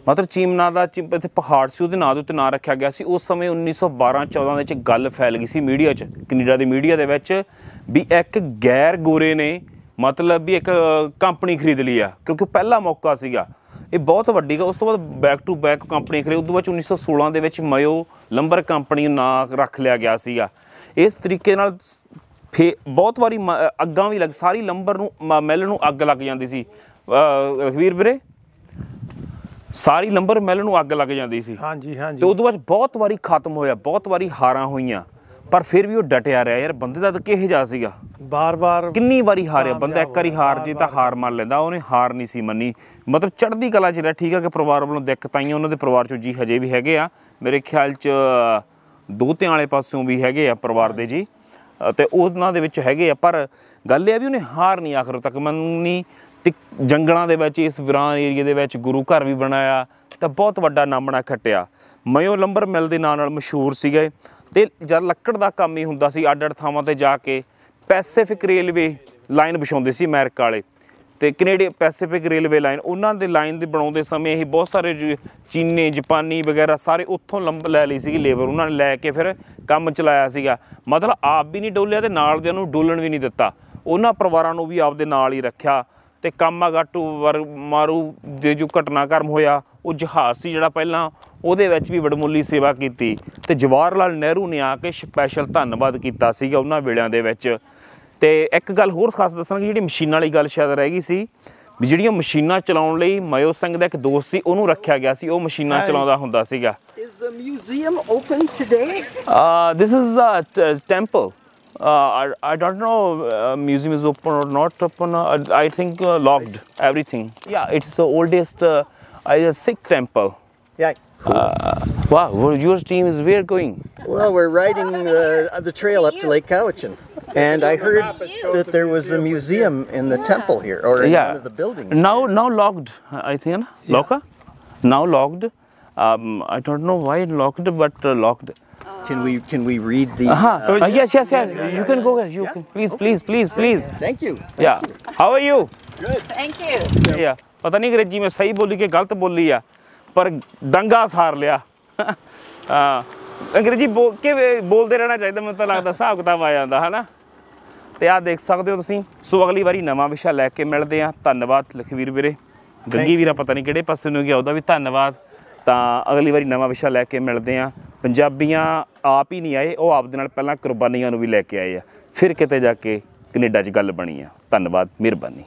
B: ਮਤਲਬ ਚੀਮਨਾ ਦਾ ਇੱਥੇ ਪਹਾੜ ਸੀ ਉਹਦੇ ਨਾਂ ਦੇ ਉੱਤੇ ਨਾਂ ਰੱਖਿਆ ਗਿਆ ਸੀ ਉਸ ਸਮੇਂ 1912 14 ਵਿੱਚ ਗੱਲ ਫੈਲ ਗਈ ਸੀ ਮੀਡੀਆ 'ਚ ਕੈਨੇਡਾ ਦੇ ਮੀਡੀਆ ਦੇ ਵਿੱਚ ਵੀ ਇੱਕ ਗੈਰ ਗੋਰੇ ਨੇ ਮਤਲਬ ਵੀ ਇੱਕ ਕੰਪਨੀ ਖਰੀਦ ਲਈ ਆ ਕਿਉਂਕਿ ਪਹਿਲਾ ਮੌਕਾ ਸੀਗਾ ਇਹ ਬਹੁਤ ਵੱਡੀ ਗਾ ਉਸ ਤੋਂ ਬਾਅਦ ਬੈਕ ਟੂ ਬੈਕ ਕੰਪਨੀ ਖਰੀਦ ਉਹਦੇ ਵਿੱਚ ਬਾਅਦ 1916 ਦੇ ਵਿੱਚ ਮਯੋ ਲੰਬਰ ਕੰਪਨੀ ਨੂੰ ਨਾਂ ਰੱਖ ਲਿਆ ਗਿਆ ਸੀਗਾ ਇਸ ਤਰੀਕੇ ਨਾਲ ਫੇ ਬਹੁਤ ਵਾਰੀ ਅੱਗਾਂ ਵੀ ਲੱਗ ਸਾਰੀ ਲੰਬਰ ਨੂੰ ਮੈਲ ਨੂੰ ਅੱਗ ਲੱਗ ਜਾਂਦੀ ਸੀ ਰਖਵੀਰ ਵੀਰੇ ਸਾਰੀ ਲੰਬਰ ਮੈਲ ਨੂੰ ਅੱਗ ਲੱਗ ਜਾਂਦੀ ਸੀ ਹਾਂਜੀ ਹਾਂਜੀ ਤੇ ਉਦੋਂ ਬਾਅਦ ਬਹੁਤ ਵਾਰੀ ਖਤਮ ਹੋਇਆ ਬਹੁਤ ਵਾਰੀ ਹਾਰਾਂ ਹੋਈਆਂ ਪਰ ਫਿਰ ਵੀ ਉਹ ਡਟਿਆ ਰਿਹਾ ਯਾਰ ਬੰਦੇ ਦਾ ਤਾਂ ਕਿਹੇ ਜਾ ਸੀਗਾ ਬਾਰ-ਬਾਰ ਕਿੰਨੀ ਵਾਰੀ ਹਾਰਿਆ ਬੰਦਾ ਇੱਕ ਵਾਰੀ ਹਾਰ ਜੇ ਤਾਂ ਹਾਰ ਮੰਨ ਲੈਂਦਾ ਉਹਨੇ ਹਾਰ ਨਹੀਂ ਸੀ ਮੰਨੀ ਮਤਲਬ ਚੜ੍ਹਦੀ ਕਲਾ 'ਚ ਰਿਹਾ ਠੀਕ ਆ ਕਿ ਪਰਿਵਾਰ ਵੱਲੋਂ ਦਿੱਕਤਾਂ ਆਈਆਂ ਉਹਨਾਂ ਦੇ ਪਰਿਵਾਰ 'ਚੋਂ ਜੀ ਹਜੇ ਵੀ ਹੈਗੇ ਆ ਮੇਰੇ ਖਿਆਲ 'ਚ ਦੋਤਿਆਂ ਵਾਲੇ ਪਾਸਿਓਂ ਵੀ ਹੈਗੇ ਆ ਪਰਿਵਾਰ ਦੇ ਜੀ ਤੇ ਉਹਨਾਂ ਦੇ ਵਿੱਚ ਹੈਗੇ ਆ ਪਰ ਗੱਲ ਇਹ ਆ ਵੀ ਉਹਨੇ ਹਾਰ ਨਹੀਂ ਆਖਰ ਤੱਕ ਮੰਨੀ ਤੇ ਜੰਗਲਾਂ ਦੇ ਵਿੱਚ ਇਸ ਵਿਰਾਨ ਏਰੀਆ ਦੇ ਵਿੱਚ ਗੁਰੂ ਘਰ ਵੀ ਬਣਾਇਆ ਤਾਂ ਬਹੁਤ ਵੱਡਾ ਨਾਮਣਾ ਖੱਟਿਆ ਮਯੋ ਲੰਬਰ ਮਿਲ ਦੇ ਨਾਂ ਨਾਲ ਮਸ਼ਹੂਰ ਸੀਗੇ ਤੇ ਜਦ ਲੱਕੜ ਦਾ ਕੰਮ ਹੀ ਹੁੰਦਾ ਸੀ ਅੱਡ-ਅੱਡ ਥਾਵਾਂ ਤੇ ਜਾ ਕੇ ਪੈਸੀਫਿਕ ਰੇਲਵੇ ਲਾਈਨ ਵਿਛਾਉਂਦੇ ਸੀ ਅਮਰੀਕਾ ਵਾਲੇ ਤੇ ਕੈਨੇਡੀਅਨ ਪੈਸੀਫਿਕ ਰੇਲਵੇ ਲਾਈਨ ਉਹਨਾਂ ਦੇ ਲਾਈਨ ਦੇ ਬਣਾਉਂਦੇ ਸਮੇਂ ਇਹ ਬਹੁਤ ਸਾਰੇ ਚੀਨੇ ਜਾਪਾਨੀ ਵਗੈਰਾ ਸਾਰੇ ਉੱਥੋਂ ਲੰਬ ਲੈ ਲਈ ਸੀਗੀ ਲੇਬਰ ਉਹਨਾਂ ਨੇ ਲੈ ਕੇ ਫਿਰ ਕੰਮ ਚਲਾਇਆ ਸੀਗਾ ਮਤਲਬ ਆਪ ਵੀ ਨਹੀਂ ਡੋਲਿਆ ਤੇ ਨਾਲ ਦੇ ਨੂੰ ਡੋਲਣ ਵੀ ਨਹੀਂ ਦਿੱਤਾ ਉਹਨਾਂ ਪਰਿਵਾਰਾਂ ਨੂੰ ਵੀ ਆਪਦੇ ਨਾਲ ਹੀ ਰੱਖਿਆ ਤੇ ਕਾਮਾਗਾਟੂ ਵਰ ਮਾਰੂ ਦੇ ਜੋ ਘਟਨਾਕਰਮ ਹੋਇਆ ਉਹ ਜਹਾਜ਼ ਸੀ ਜਿਹੜਾ ਪਹਿਲਾਂ ਉਹਦੇ ਵਿੱਚ ਵੀ ਵਡਮੁੱਲੀ ਸੇਵਾ ਕੀਤੀ ਤੇ ਜਵਾਹਰ ਲਾਲ ਨਹਿਰੂ ਨੇ ਆ ਕੇ ਸਪੈਸ਼ਲ ਧੰਨਵਾਦ ਕੀਤਾ ਸੀਗਾ ਉਹਨਾਂ ਵੇਲਿਆਂ ਦੇ ਵਿੱਚ ਤੇ ਇੱਕ ਗੱਲ ਹੋਰ ਖਾਸ ਦੱਸਣਾ ਜਿਹੜੀ ਮਸ਼ੀਨਾਂ ਵਾਲੀ ਗੱਲ ਸ਼ਾਇਦ ਰਹਿ ਗਈ ਸੀ ਵੀ ਜਿਹੜੀਆਂ ਮਸ਼ੀਨਾਂ ਚਲਾਉਣ ਲਈ ਮਯੋ ਸਿੰਘ ਦਾ ਇੱਕ ਦੋਸਤ ਸੀ ਉਹਨੂੰ ਰੱਖਿਆ ਗਿਆ ਸੀ ਉਹ ਮਸ਼ੀਨਾਂ ਚਲਾਉਂਦਾ ਹੁੰਦਾ ਸੀਗਾ Is the
A: museum open today?
B: Ah this is a temple Uh, I, I don't know uh, museum is open or not open. Uh, I, think locked everything. Yeah, it's the oldest Sikh temple. Yeah. Uh, wow, well, your team is where going?
A: Well, we're riding the, the trail up to Lake Cowichan. And I heard that there was a museum in the yeah. temple here, or in yeah. one of the buildings.
B: Now, now locked, I think. Yeah. Locker? Now locked. Um, I don't know why locked, but uh, locked. Can we can we read the? Uh -huh. Uh, uh, yes, yes, yes. You can go ahead. You yeah? can. Please, okay. please, please, please. Thank you. Thank yeah. You. How are you? Good. Thank you. Yeah. ਪਤਾ ਨਹੀਂ ਅੰਗਰੇਜ਼ੀ ਮੈਂ ਸਹੀ ਬੋਲੀ ਕਿ ਗਲਤ ਬੋਲੀ ਆ ਪਰ ਦੰਗਾ ਸਾਰ ਲਿਆ ਹਾਂ ਅੰਗਰੇਜ਼ੀ ਬੋਲ ਕੇ ਬੋਲਦੇ ਰਹਿਣਾ ਚਾਹੀਦਾ ਮੈਨੂੰ ਤਾਂ ਲੱਗਦਾ ਹਿਸਾਬ ਕਿਤਾਬ ਆ ਜਾਂਦਾ ਹਨਾ ਤੇ ਆ ਦੇਖ ਸਕਦੇ ਹੋ ਤੁਸੀਂ ਸੋ ਅਗਲੀ ਵਾਰੀ ਨਵਾਂ ਵਿਸ਼ਾ ਲੈ ਕੇ ਮਿਲਦੇ ਆ ਧੰਨਵਾਦ ਲਖਵੀਰ ਵੀਰੇ ਗੱਗੀ ਵੀਰਾ ਪਤਾ ਨਹੀਂ ਕਿਹੜੇ ਪਾਸੇ ਨੂੰ ਗਿਆ ਉਹਦਾ ਵੀ ਧੰਨਵਾਦ ਤਾਂ ਅਗਲੀ ਵਾਰੀ ਨਵਾਂ ਵਿਸ਼ਾ ਲੈ ਕੇ ਮਿਲਦੇ ਆਂ ਪੰਜਾਬੀਆਂ ਆਪ ਹੀ ਨਹੀਂ ਆਏ ਉਹ ਆਪ ਦੇ ਨਾਲ ਪਹਿਲਾਂ ਕੁਰਬਾਨੀਆਂ ਨੂੰ ਵੀ ਲੈ ਕੇ ਆਏ ਆ ਫਿਰ ਕਿਤੇ ਜਾ ਕੇ ਕੈਨੇਡਾ 'ਚ ਗੱਲ ਬਣੀ ਆ ਧੰਨਵਾਦ ਮਿਹਰਬਾਨੀ